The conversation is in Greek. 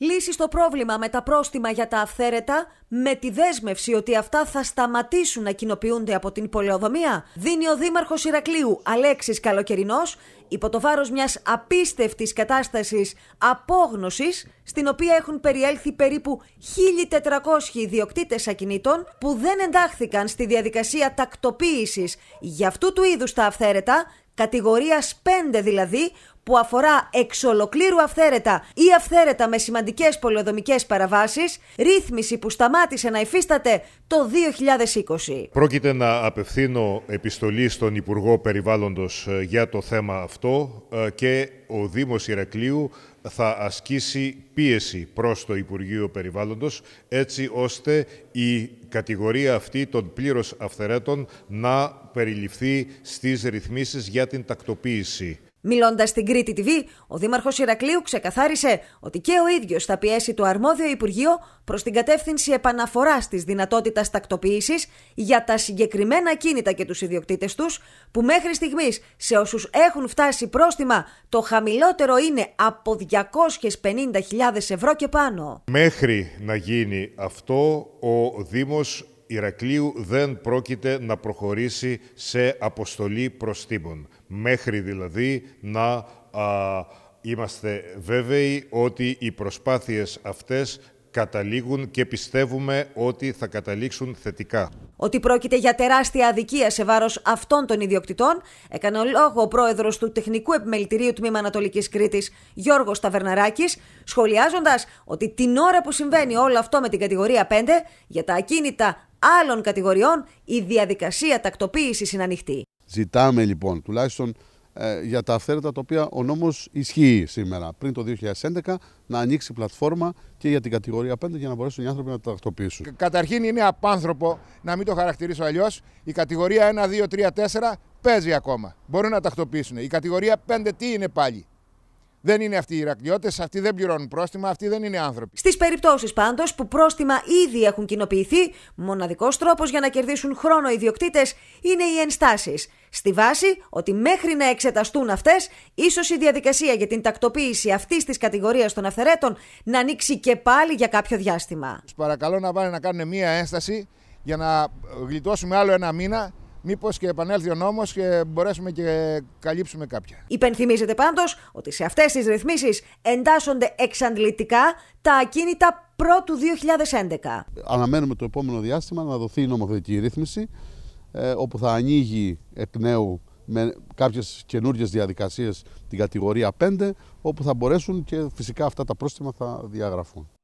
Λύση στο πρόβλημα με τα πρόστιμα για τα αυθαίρετα με τη δέσμευση ότι αυτά θα σταματήσουν να κοινοποιούνται από την πολεοδομία, δίνει ο Δήμαρχος Ηρακλείου Αλέξης Καλοκαιρινός υπό το βάρος μιας απίστευτης κατάστασης απόγνωσης, στην οποία έχουν περιέλθει περίπου 1.400 ιδιοκτήτες ακινήτων που δεν εντάχθηκαν στη διαδικασία τακτοποίησης για αυτού του είδους τα αυθαίρετα κατηγορίας 5 δηλαδή, που αφορά εξ ολοκλήρου αυθαίρετα ή αυθαίρετα με σημαντικές πολεοδομικές παραβάσεις, ρύθμιση που σταμάτησε να υφίσταται το 2020. Πρόκειται να απευθύνω επιστολή στον Υπουργό Περιβάλλοντος ε, για το θέμα αυτό ε, και ο Δήμος Ηρακλείου θα ασκήσει πίεση προς το Υπουργείο Περιβάλλοντος έτσι ώστε η κατηγορία αυτή των πλήρως αυθερέτων να περιληφθεί στις ρυθμίσεις για την τακτοποίηση Μιλώντας στην Κρήτη TV, ο Δήμαρχος Ηρακλείου ξεκαθάρισε ότι και ο ίδιος θα πιέσει το αρμόδιο Υπουργείο προς την κατεύθυνση επαναφοράς της δυνατότητας τακτοποίησης για τα συγκεκριμένα κίνητα και τους ιδιοκτήτες τους, που μέχρι στιγμής σε όσους έχουν φτάσει πρόστιμα το χαμηλότερο είναι από 250.000 ευρώ και πάνω. Μέχρι να γίνει αυτό, ο Δήμος. Ηρακλείου δεν πρόκειται να προχωρήσει σε αποστολή προς Μέχρι δηλαδή να α, είμαστε βέβαιοι ότι οι προσπάθειες αυτές καταλήγουν και πιστεύουμε ότι θα καταλήξουν θετικά. Ότι πρόκειται για τεράστια αδικία σε βάρος αυτών των ιδιοκτητών, έκανε λόγο ο πρόεδρος του Τεχνικού Επιμελητηρίου Τμήμα Ανατολικής Κρήτης, Γιώργος Ταβερναράκης, σχολιάζοντας ότι την ώρα που συμβαίνει όλο αυτό με την κατηγορία 5, για τα ακίνητα άλλων κατηγοριών η διαδικασία τακτοποίησης είναι ανοιχτή. Ζητάμε λοιπόν τουλάχιστον ε, για τα αυθαίρετα τα οποία ο νόμος ισχύει σήμερα πριν το 2011 να ανοίξει πλατφόρμα και για την κατηγορία 5 για να μπορέσουν οι άνθρωποι να τα τακτοποιήσουν. Καταρχήν είναι απάνθρωπο, να μην το χαρακτηρίσω αλλιώς. η κατηγορία 1, 2, 3, 4 παίζει ακόμα. Μπορούν να τακτοποιήσουν. Η κατηγορία 5 τι είναι πάλι. Δεν είναι αυτοί οι Ηρακλειώτε, αυτοί δεν πληρώνουν πρόστιμα, αυτοί δεν είναι άνθρωποι. Στις περιπτώσεις πάντως που πρόστιμα ήδη έχουν κοινοποιηθεί, μοναδικός τρόπος για να κερδίσουν χρόνο οι ιδιοκτήτες είναι οι ενστάσεις. Στη βάση ότι μέχρι να εξεταστούν αυτές, ίσως η διαδικασία για την τακτοποίηση αυτής της κατηγορίας των αυθαιρέτων να ανοίξει και πάλι για κάποιο διάστημα. Του παρακαλώ να πάνε να κάνουν μία ένσταση για να γλιτώσουμε άλλο ένα μήνα Μήπως και επανέλθει ο νόμος και μπορέσουμε και καλύψουμε κάποια. Υπενθυμίζεται πάντως ότι σε αυτές τις ρυθμίσεις εντάσσονται εξαντλητικά τα ακίνητα πρώτου 2011. Αναμένουμε το επόμενο διάστημα να δοθεί η νομοθετική ρύθμιση, ε, όπου θα ανοίγει εκ νέου με κάποιες καινούριε διαδικασίες την κατηγορία 5, όπου θα μπορέσουν και φυσικά αυτά τα πρόστιμα θα διαγραφούν.